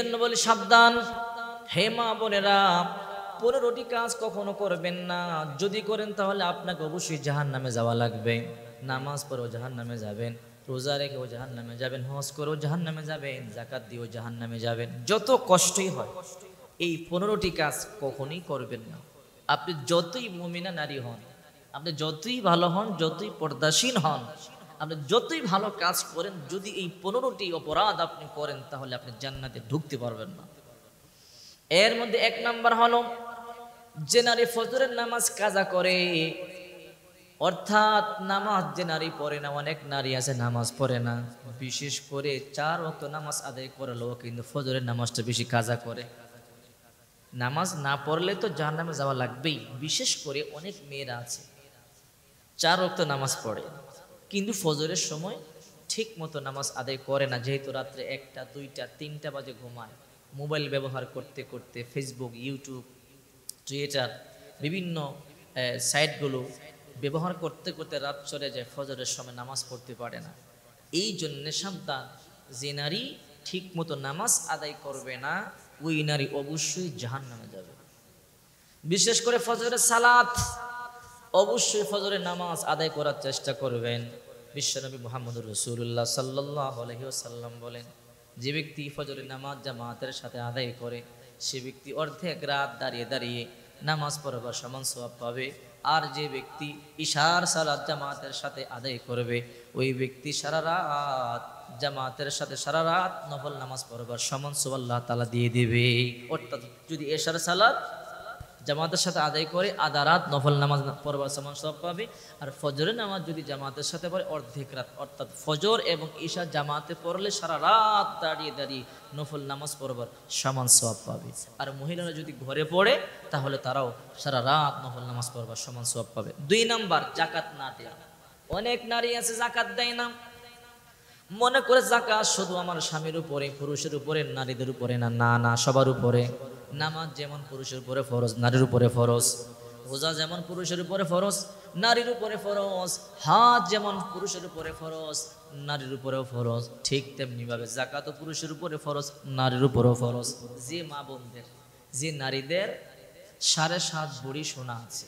জন্য বলি সাবধান হে মা বোনেরা পনেরোটি কাজ কখনো করবেন না যদি করেন তাহলে আপনাকে অবশ্যই জাহান নামে যাওয়া লাগবে নামাজ পড়েও জাহান নামে যাবেন রোজা ও জাহান নামে যাবেন হজ করেও জাহান নামে যাবেন জাকাত দিয়েও জাহান নামে যাবেন যত কষ্টই হয় এই পনেরোটি কাজ কখনোই করবেন না আপনি যতই মমিনা নারী হন আপনি যতই ভালো হন যতই পর্দাসীন হন আপনি যতই ভালো কাজ করেন যদি এই পনেরোটি অপরাধ আপনি করেন তাহলে আপনি জান্নাতে ঢুকতে পারবেন না এর মধ্যে এক নাম্বার হলো যে নারী ফজরের নামাজ কাজা করে অর্থাৎ নামাজ যে নারী পড়ে না অনেক নারী আছে নামাজ পড়ে না বিশেষ করে চার অত নামাজ আদায় লোক কিন্তু ফজরের নামাজটা বেশি কাজা করে নামাজ না পড়লে তো জাহার নামে যাওয়া লাগবেই বিশেষ করে অনেক মেয়েরা আছে চার অক্ত নামাজ পড়ে কিন্তু ফজরের সময় ঠিক মতো নামাজ আদায় করে না যেহেতু রাত্রে একটা দুইটা তিনটা বাজে ঘুমায় মোবাইল ব্যবহার করতে করতে ফেসবুক ইউটিউব টুইটার বিভিন্ন সাইটগুলো ব্যবহার করতে করতে রাত চলে যায় ফজরের সময় নামাজ পড়তে পারে না এই জন্যে সাবধান যে নারী ঠিক মতো নামাজ আদায় করবে না ওই নারী অবশ্যই জাহান নামে যাবে বিশেষ করে ফজরের সালাত অবশ্যই ফজরের নামাজ আদায় করার চেষ্টা করবেন বিশ্বনবী মোহাম্মদুর রসুল্লাহ সাল্লাহ আলহিউসাল্লাম বলেন যে ব্যক্তি ফজরের নামাজ জামাতের সাথে আদায় করে সে ব্যক্তি অর্ধেক রাত দাঁড়িয়ে দাঁড়িয়ে নামাজ পড়বার সমান স্বভাব পাবে আর যে ব্যক্তি ইশার সালাদ জামাতের সাথে আদায় করবে ওই ব্যক্তি সারা রাত জামাতের সাথে সারা রাত নফল নামাজ পড়বার সমান সোয়াল্লাহ তালা দিয়ে দেবে অর্থাৎ যদি এশার সালাদ জামাতের সাথে আদায় করে আদা রাত নফল নামাজ পড়বার সমান সব পাবে আর ফজরের নামাজ যদি জামাতের সাথে পড়ে অর্ধেক রাত অর্থাৎ ফজর এবং ঈশা জামাতে পড়লে সারা রাত দাঁড়িয়ে দাঁড়িয়ে নফল নামাজ পড়বার সমান সব পাবে আর মহিলারা যদি ঘরে পড়ে তাহলে তারাও সারা রাত নফল নামাজ পড়বার সমান সব পাবে দুই নাম্বার জাকাত না দেয়া অনেক নারী আছে জাকাত দেয় না মনে করে জাকাত শুধু আমার স্বামীর উপরে পুরুষের উপরে নারীদের উপরে না না না সবার উপরে নামাজ যেমন পুরুষের উপরে ফরজ নারীর উপরে ফরজ রোজা যেমন পুরুষের উপরে ফরজ নারীর উপরে ফরজ হাত যেমন পুরুষের উপরে ফরজ নারীর উপরেও ফরজ ঠিক তেমনিভাবে জাকাতও পুরুষের উপরে ফরজ নারীর উপরেও ফরজ যে মা বোনদের যে নারীদের সাড়ে সাত ভরি সোনা আছে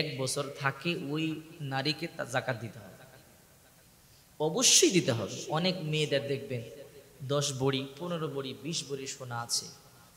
এক বছর থাকে ওই নারীকে তা জাকাত দিতে হবে অবশ্যই দিতে হবে অনেক মেয়েদের দেখবেন দশ বড়ি পনেরো বড়ি বিশ বড়ি সোনা আছে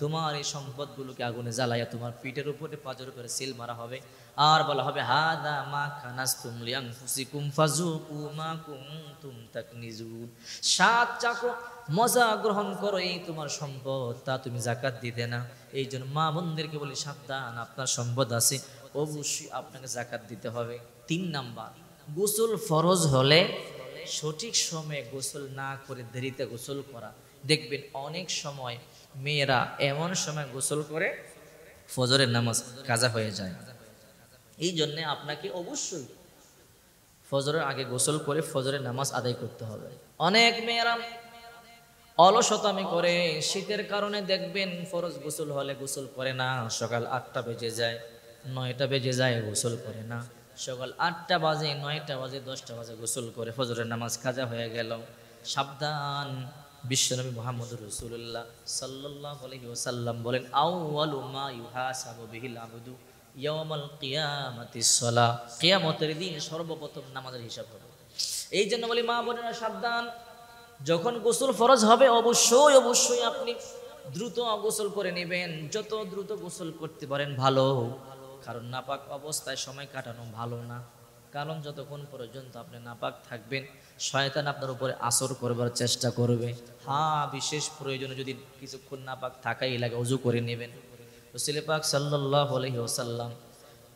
তোমার এই সম্পদগুলোকে আগুনে জ্বালাইয়া তোমার পিঠের উপরে পাজর করে সিল মারা হবে আর বলা হবে হাদা মা খানাস তুমলিয়াং ফুসিকুম ফাজুকু মা কুমতুম তাকনিজুন সাত চাকো মজা গ্রহণ করো এই তোমার সম্পদ তা তুমি জাকাত দিতে না এই জন্য মা বোনদেরকে বলি সাবধান আপনার সম্পদ আছে অবশ্যই আপনাকে জাকাত দিতে হবে তিন নাম্বার গোসল ফরজ হলে সঠিক সময়ে গোসল না করে দেরিতে গোসল করা দেখবেন অনেক সময় মেয়েরা এমন সময় গোসল করে ফজরের নামাজ কাজা হয়ে যায় এই জন্যে আপনাকে অবশ্যই ফজরের আগে গোসল করে ফজরের নামাজ আদায় করতে হবে অনেক মেয়েরা অলসতামি করে শীতের কারণে দেখবেন ফরজ গোসল হলে গোসল করে না সকাল আটটা বেজে যায় নয়টা বেজে যায় গোসল করে না সকাল আটটা বাজে নয়টা বাজে দশটা বাজে গোসল করে ফজরের নামাজ কাজা হয়ে গেল সাবধান বিশ্বনবী মোহাম্মদ রসুল্লাহ সাল্লাহ আলহি ওসাল্লাম বলেন কেয়ামতের দিন সর্বপ্রথম নামাজের হিসাব হবে এই জন্য বলি মা বোনেরা সাবধান যখন গোসল ফরজ হবে অবশ্যই অবশ্যই আপনি দ্রুত গোসল করে নেবেন যত দ্রুত গোসল করতে পারেন ভালো কারণ নাপাক অবস্থায় সময় কাটানো ভালো না কারণ যতক্ষণ পর্যন্ত আপনি নাপাক থাকবেন শয়তান আপনার উপরে আসর করবার চেষ্টা করবে হ্যাঁ বিশেষ প্রয়োজনে যদি কিছুক্ষণ নাপাক থাকাই লাগে উজু করে নেবেন রসিল পাক সাল্লাহ আলহি ওসাল্লাম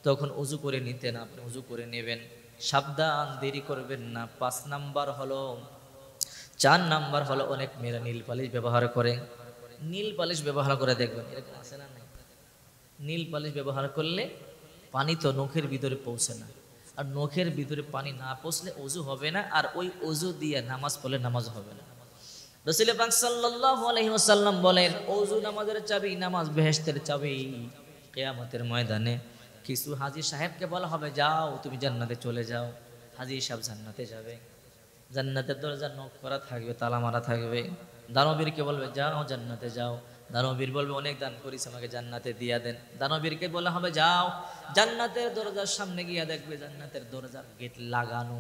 তখন উজু করে নিতেন আপনি উজু করে নেবেন সাবধান দেরি করবেন না পাঁচ নাম্বার হলো চার নাম্বার হলো অনেক মেয়েরা নীল পালিশ ব্যবহার করে নীল পালিশ ব্যবহার করে দেখবেন এরকম আসে না নীল পালিশ ব্যবহার করলে পানি তো নখের ভিতরে পৌঁছে না আর নখের ভিতরে পানি না পচলে অজু হবে না আর ওই অজু দিয়ে নামাজ পড়লে নামাজ হবে না রসিল পাক সাল্লাহ আলহিমসাল্লাম বলেন অজু নামাজের চাবি নামাজ বেহেস্তের চাবি কেয়ামতের ময়দানে কিছু হাজির সাহেবকে বলা হবে যাও তুমি জান্নাতে চলে যাও হাজির সাহেব জান্নাতে যাবে জান্নাতের দরজা নখ করা থাকবে তালা মারা থাকবে দানবীরকে বলবে যাও জান্নাতে যাও দানবীর বলবে অনেক দান করিস আমাকে জান্নাতে দিয়া দেন দানবীরকে বলা হবে যাও জান্নাতের দরজার সামনে গিয়া দেখবে জান্নাতের দরজার গেট লাগানো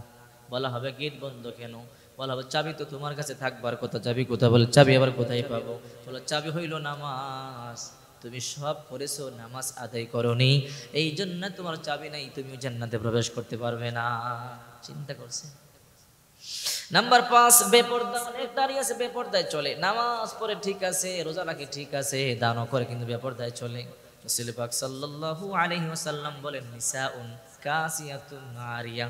বলা হবে গেট বন্ধ কেন বলা হবে চাবি তো তোমার কাছে থাকবার কথা চাবি কোথায় বলে চাবি আবার কোথায় পাবো বলো চাবি হইল নামাজ তুমি সব করেছো নামাজ আদায় করনি এই জন্য তোমার চাবি নাই তুমি জান্নাতে প্রবেশ করতে পারবে না চিন্তা করছে নাম্বার পাঁচ বেপর্দা অনেক মানে দাঁড়িয়ে আছে বেপর্দায় চলে নামাজ পরে ঠিক আছে রোজা রাখে ঠিক আছে দানও করে কিন্তু বেপর্দায় চলে রসুল পাক সাল্লাল্লাহু আলাইহি ওয়াসাল্লাম বলেন নিসাউন কাসিয়াতুন নারিয়া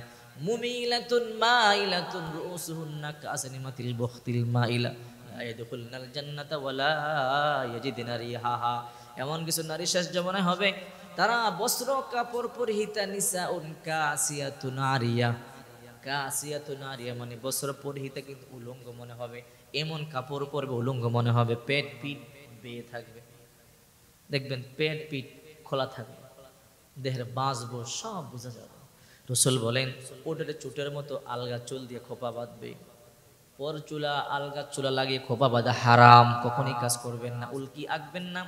মুমিলাতুন মাইলাতুন রুসুহুন্না কাসনিমাতিল বুখতিল মাইলা লা ইয়াদখুলনাল জান্নাতা ওয়ালা ইয়াজিদনা রিহাহা এমন কিছু নারী শেষ জীবনে হবে তারা বস্ত্র কাপড় পরিহিতা নিসাউন কাসিয়াতুন নারিয়া তো নারিয়া মানে বস্ত্র পরিহিতা কিন্তু উলঙ্গ মনে হবে এমন কাপড় পরবে উলঙ্গ মনে হবে পেট পিট বেয়ে থাকবে দেখবেন পেট পিট খোলা থাকবে দেহের বাঁচবো সব বোঝা যাবে রসুল বলেন ওটা চুটের মতো আলগা চুল দিয়ে খোপা বাঁধবে পর চুলা আলগা চুলা লাগিয়ে খোপা বাঁধা হারাম কখনই কাজ করবেন না উল্কি আঁকবেন না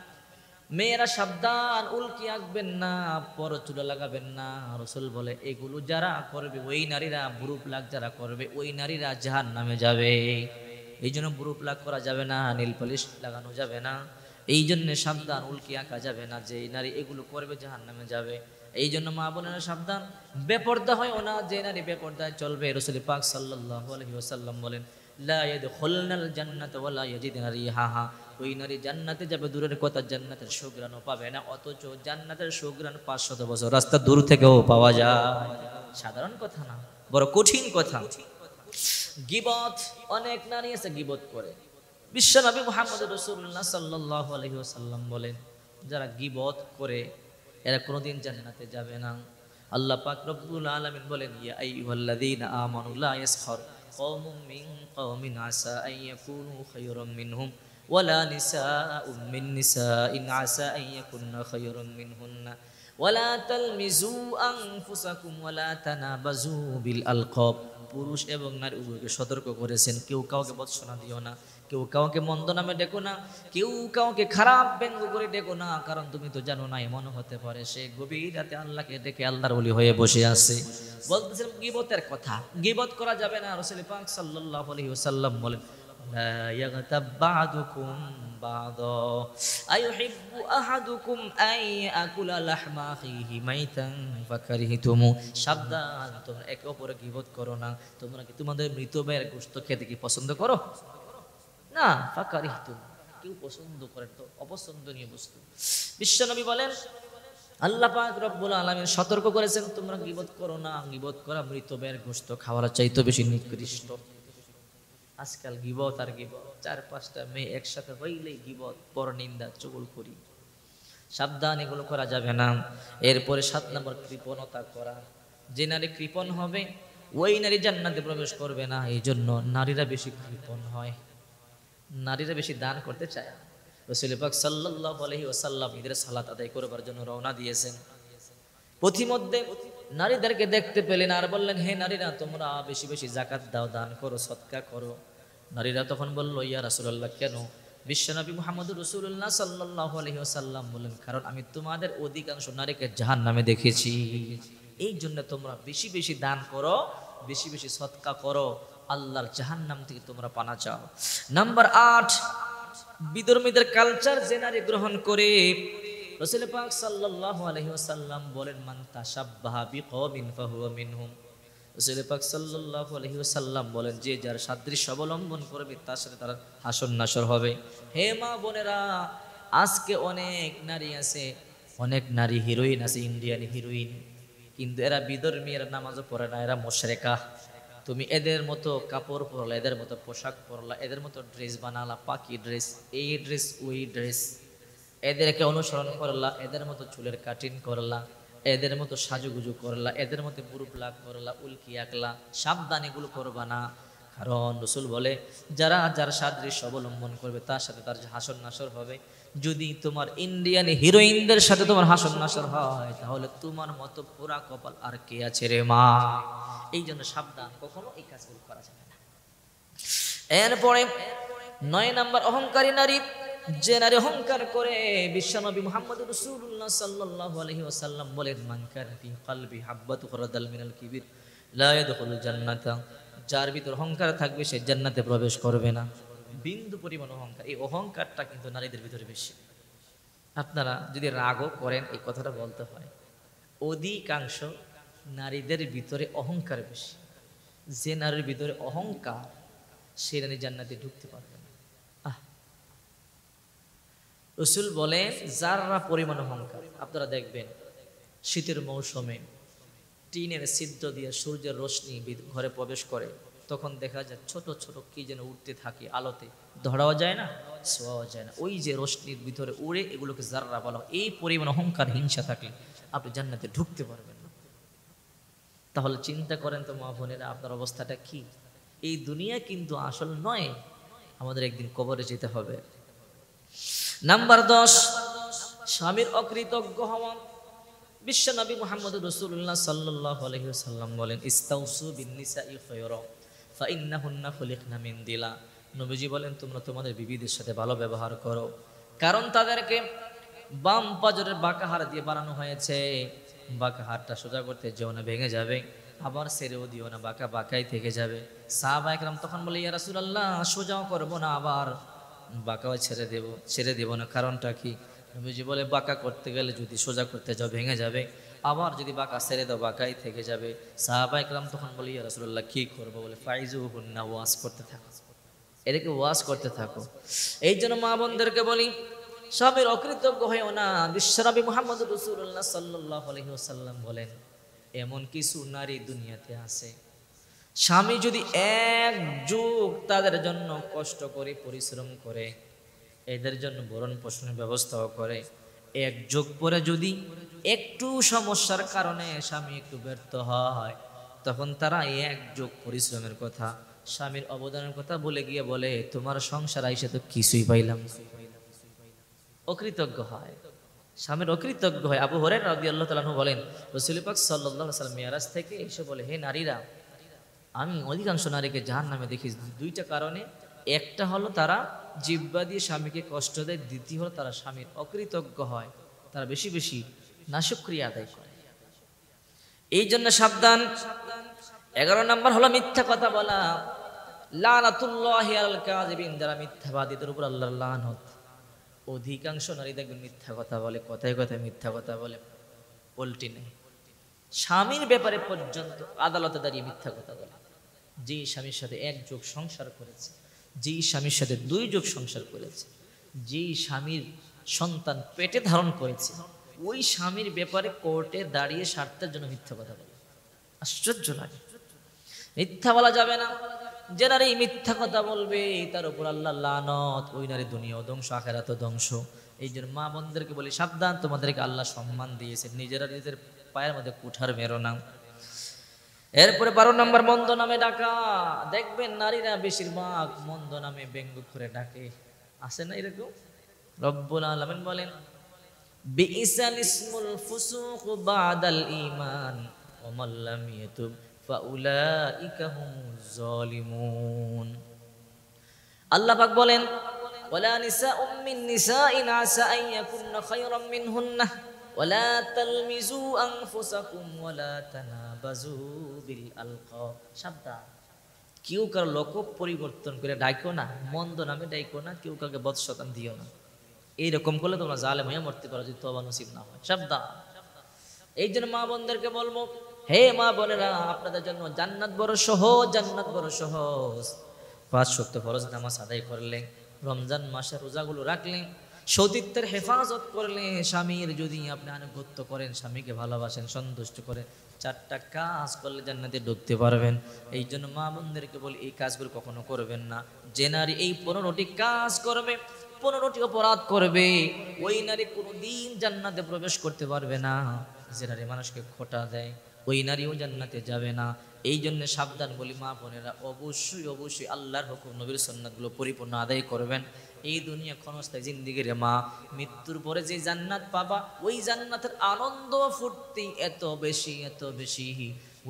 মেয়েরা সাবধান উল্কি আঁকবেন না পর চুলা লাগাবেন না রসুল বলে এগুলো যারা করবে ওই নারীরা বুরুপ লাগ যারা করবে ওই নারীরা জাহান নামে যাবে এই জন্য বুরুপ লাগ করা যাবে না নীল পলিশ লাগানো যাবে না এই জন্যে সাবধান উল্কি আঁকা যাবে না যে নারী এগুলো করবে জাহান নামে যাবে এই জন্য মা বোনেরা সাবধান বেপর্দা হয় ওনা যে নারী বেপর্দায় চলবে রসুল পাক সাল্লাহ আলহিউসাল্লাম বলেন লা ইয়াদখুলনাল জান্নাত ওই নারী জান্নাতে যাবে দূরের কথা জান্নাতের সুগ্রাণও পাবে না অথচ জান্নাতের সুগ্রাণ পাঁচশত বছর রাস্তা দূর থেকেও পাওয়া যায় সাধারণ কথা না বড় কঠিন কথা গিবত অনেক নারী আছে গিবত করে বিশ্বনবী মোহাম্মদ রসুল্লাহ সাল্লাহ আলহিহাসাল্লাম বলেন যারা গিবত করে এরা কোনোদিন জান্নাতে যাবে না আল্লাহ পাক রব্বুল আলামিন বলেন ইয়া আইয়ুহাল্লাযীনা আমানু লা ইয়াসখার কওমুম মিন কওমিন আসা আন ইয়াকুনু খায়রাম মিনহুম ولا نساء من نساء عسى أن يكن خيرا منهن ولا تلمزوا أنفسكم ولا تنابزوا بالألقاب পুরুষ এবং নারী উভয়কে সতর্ক করেছেন কেউ কাউকে বৎসনা দিও না কেউ কাউকে মন্দ নামে ডেকো না কেউ কাউকে খারাপ ব্যঙ্গ করে ডেকো না কারণ তুমি তো জানো না এমন হতে পারে সে গভীর রাতে আল্লাহকে ডেকে আল্লাহর বলি হয়ে বসে আছে বলতেছিলাম গিবতের কথা গিবত করা যাবে না রসুল পাক সাল্লাহ আলহি ওসাল্লাম বলেন لا يغتب بعضكم بعضا أيحب أحدكم أن يأكل لحم أخيه ميتا فكرهتموه সাবধান তোমরা একে অপরে গিবত করো না তোমরা কি তোমাদের মৃত ভাইয়ের গোশত খেতে কি পছন্দ করো না ফাকারিহতুম কেউ পছন্দ করে তো অপছন্দনীয় বস্তু বিশ্বনবী বলেন আল্লাহ পাক রব্বুল আলমের সতর্ক করেছেন তোমরা গিবত করো না গিবত করা মৃত ব্যয়ের গোশত খাওয়ার চাইতে বেশি নিকৃষ্ট আজকাল গিবত আর গিবত চার পাঁচটা মেয়ে একসাথে হইলেই গিবত নিন্দা চুল করি সাবধান এগুলো করা যাবে না এরপরে সাত নম্বর কৃপণতা করা যে নারী কৃপণ হবে ওই নারী জান্নাতে প্রবেশ করবে না এই জন্য নারীরা বেশি কৃপণ হয় নারীরা বেশি দান করতে চায় রসুল সাল্লাহ আলহি ওসাল্লাম ঈদের সালাত আদায় করবার জন্য রওনা দিয়েছেন পথিমধ্যে নারীদেরকে দেখতে পেলেন আর বললেন হে নারীরা তোমরা বেশি বেশি জাকাত দাও দান করো সৎকা করো নারীরা তখন বলল ইয়া রাসুল্লাহ কেন বিশ্বনবী মোহাম্মদ রসুল্লাহ সাল্লাহ আলহিহাসাল্লাম বলেন কারণ আমি তোমাদের অধিকাংশ নারীকে জাহান নামে দেখেছি এই জন্য তোমরা বেশি বেশি দান করো বেশি বেশি সৎকা করো আল্লাহর জাহান নাম থেকে তোমরা পানা চাও নাম্বার আট বিদর্মীদের কালচার যে নারী গ্রহণ করে রসুল পাক সাল্লাহ আলহিহাসাল্লাম বলেন মান্তা তাসাব্বাহা ফাহুয়া মিনহুম রসুলপাক সাল্লাহ আলহিউসাল্লাম বলেন যে যার সাদৃশ্য অবলম্বন করবে তার সাথে তার হাসন নাসর হবে হে মা বোনেরা আজকে অনেক নারী আছে অনেক নারী হিরোইন আছে ইন্ডিয়ান হিরোইন কিন্তু এরা বিধর্মী এরা নামাজও পড়ে না এরা মোশরেকা তুমি এদের মতো কাপড় পরলা এদের মতো পোশাক পরলা এদের মতো ড্রেস বানালা পাকি ড্রেস এই ড্রেস ওই ড্রেস এদেরকে অনুসরণ করলা এদের মতো চুলের কাটিং করলা এদের মতো সাজুগুজু করলা এদের মতো বুরুপলা করলা উল্কি আঁকলা সাবধান এগুলো করবা না কারণ রসুল বলে যারা যার সাদৃশ্য অবলম্বন করবে তার সাথে তার হাসন নাসর হবে যদি তোমার ইন্ডিয়ান হিরোইনদের সাথে তোমার হাসন নাসর হয় তাহলে তোমার মতো পুরা কপাল আর কে আছে রে মা এই জন্য সাবধান কখনো এই কাজগুলো করা যাবে না এরপরে নয় নাম্বার অহংকারী নারী যে নারী অহংকার করে বিশ্বনবী মোহাম্মদ রসুল্লাহ সাল্লাহ আলহি ওসাল্লাম বলেন মানকার ফি কালবি হাব্বাতু করদাল মিনাল কিবির লা ইয়াদখুলু যার ভিতর অহংকার থাকবে সে জান্নাতে প্রবেশ করবে না বিন্দু পরিমাণ অহংকার এই অহংকারটা কিন্তু নারীদের ভিতরে বেশি আপনারা যদি রাগও করেন এই কথাটা বলতে হয় অধিকাংশ নারীদের ভিতরে অহংকার বেশি যে নারীর ভিতরে অহংকার সে নারী জান্নাতে ঢুকতে পারে রসুল বলেন যাররা পরিমাণ অহংকার আপনারা দেখবেন শীতের মৌসুমে টিনের সিদ্ধ দিয়ে সূর্যের রশ্মি ঘরে প্রবেশ করে তখন দেখা যায় ছোট ছোট কি যেন উঠতে থাকে আলোতে ধরাও যায় না ছোঁয়াও যায় না ওই যে রশ্মির ভিতরে উড়ে এগুলোকে জাররা বলা এই পরিমাণ অহংকার হিংসা থাকলে আপনি জান্নাতে ঢুকতে পারবেন না তাহলে চিন্তা করেন তো মা বোনেরা আপনার অবস্থাটা কি এই দুনিয়া কিন্তু আসল নয় আমাদের একদিন কবরে যেতে হবে নাম্বার দশ স্বামীর অকৃতজ্ঞ হওয়া নবী মোহাম্মদ রসুল্লাহ সাল্লাহ সাল্লাম বলেন ইস্তাউসু বিনিসা ফাইন্না নবীজি বলেন তোমরা তোমাদের বিবিদের সাথে ভালো ব্যবহার করো কারণ তাদেরকে বাম পাজরের বাঁকা দিয়ে বানানো হয়েছে বাঁকা সোজা করতে যেও না ভেঙে যাবে আবার সেরেও দিও না বাঁকা বাঁকাই থেকে যাবে সাহাবা একরাম তখন বলে ইয়া আল্লাহ সোজাও করবো না আবার বাঁকাও ছেড়ে দেব ছেড়ে দেব না কারণটা কি নবীজি বলে বাঁকা করতে গেলে যদি সোজা করতে যাও ভেঙে যাবে আবার যদি বাঁকা ছেড়ে দাও বাঁকাই থেকে যাবে সাহাবা ইকলাম তখন বলি রসুল্লাহ কী করবো বলে ফাইজু না ওয়াশ করতে থাকো এদেরকে ওয়াশ করতে থাকো এই জন্য মা বোনদেরকে বলি স্বামীর অকৃতজ্ঞ হয়েও না বিশ্বরাবি মোহাম্মদ রসুল্লাহ সাল্লাহ আলহিউসাল্লাম বলেন এমন কিছু নারী দুনিয়াতে আছে স্বামী যদি এক যুগ তাদের জন্য কষ্ট করে পরিশ্রম করে এদের জন্য বরণ পোষণের ব্যবস্থাও করে এক যুগ পরে যদি একটু সমস্যার কারণে স্বামী একটু ব্যর্থ হয় তখন তারা এক যুগ পরিশ্রমের কথা স্বামীর অবদানের কথা বলে গিয়ে বলে তোমার সংসার আইসে তো কিছুই পাইলাম অকৃতজ্ঞ হয় স্বামীর অকৃতজ্ঞ হয় আবু হরেন রাজি আল্লাহ তালু বলেন রসুলিপাক সাল্লাহ সাল্লাম মেয়ারাজ থেকে এসে বলে হে নারীরা আমি অধিকাংশ নারীকে জাহান নামে দেখি দুইটা কারণে একটা হলো তারা জিব্বা দিয়ে স্বামীকে কষ্ট দেয় দ্বিতীয় হলো তারা স্বামীর অকৃতজ্ঞ হয় তারা বেশি বেশি নাশক্রিয়া আদায় করে এই জন্য সাবধান এগারো নম্বর হলো মিথ্যা কথা বলা উপর অধিকাংশ নারী দেখবেন মিথ্যা কথা বলে কথায় কথায় মিথ্যা কথা বলে পল্টি নেই স্বামীর ব্যাপারে পর্যন্ত আদালতে দাঁড়িয়ে মিথ্যা কথা বলে যে স্বামীর সাথে এক যোগ সংসার করেছে যেই স্বামীর সাথে দুই যোগ সংসার করেছে যেই স্বামীর সন্তান পেটে ধারণ করেছে ওই স্বামীর ব্যাপারে কোর্টে দাঁড়িয়ে স্বার্থের জন্য মিথ্যা কথা বলে আশ্চর্য লাগে মিথ্যা বলা যাবে না যে নারী মিথ্যা কথা বলবে তার উপর আল্লাহ লানত ওই নারী দুনিয়াও ধ্বংস আখেরাত ধ্বংস এই জন্য মা বন্ধুদেরকে বলি সাবধান তোমাদেরকে আল্লাহ সম্মান দিয়েছে নিজেরা নিজের পায়ের মধ্যে কুঠার মেরো না এরপরে বারো নম্বর মন্দ নামে ডাকা দেখবেন নারীরা বেশিরভাগ মন্দ নামে ব্যঙ্গ করে ডাকে আছে না এরকম রব্বুল আলমেন বলেন বিইসাল ইসমুল ফুসুক বাদাল ঈমান ওমান লাম ইয়াতুব ফাউলাইকা হুমুজ জালিমুন আল্লাহ পাক বলেন ওয়ালা নিসাউম মিন নিসাইন আসা আন ইয়াকুননা খায়রাম মিনহুন্না ওয়ালা তালমিজু আনফুসাকুম ওয়ালা তানাবাজু বিল আলক সাবধান কেউ কার লোক পরিবর্তন করে ডাইকো না মন্দ নামে ডাইকো না কেউ কাউকে বৎসতান দিও না এইরকম করলে তোমরা জালে হয়ে মরতে পারো যদি তবা নসিব না হয় সাবধান এই জন্য মা বোনদেরকে বলবো হে মা বোনেরা আপনাদের জন্য জান্নাত বড় সহজ জান্নাত বড় সহজ পাঁচ শক্ত ফরজ নামাজ আদায় করলে রমজান মাসে রোজাগুলো রাখলে সতীত্বের হেফাজত করলে স্বামীর যদি আপনি আনুগত্য করেন স্বামীকে ভালোবাসেন সন্তুষ্ট করেন চারটা কাজ করলে জান্নাতে ঢুকতে পারবেন এই জন্য মা বোনদেরকে বলি এই কাজগুলো কখনো করবেন না যে নারী এই পনেরোটি কাজ করবে পনেরোটি অপরাধ করবে ওই নারী কোনোদিন জান্নাতে প্রবেশ করতে পারবে না যে নারী মানুষকে খোটা দেয় ওই নারীও জান্নাতে যাবে না এই জন্য সাবধান বলি মা বোনেরা অবশ্যই অবশ্যই আল্লাহর হুকুম নবীর সন্ন্যাতগুলো পরিপূর্ণ আদায় করবেন এই দুনিয়া ক্ষণস্থায়ী জিন্দিগির মা মৃত্যুর পরে যে জান্নাত পাবা ওই জান্নাতের আনন্দ ফুর্তি এত বেশি এত বেশি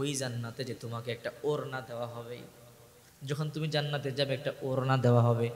ওই জান্নাতে যে তোমাকে একটা ওরনা দেওয়া হবে যখন তুমি জান্নাতে যাবে একটা ওরনা দেওয়া হবে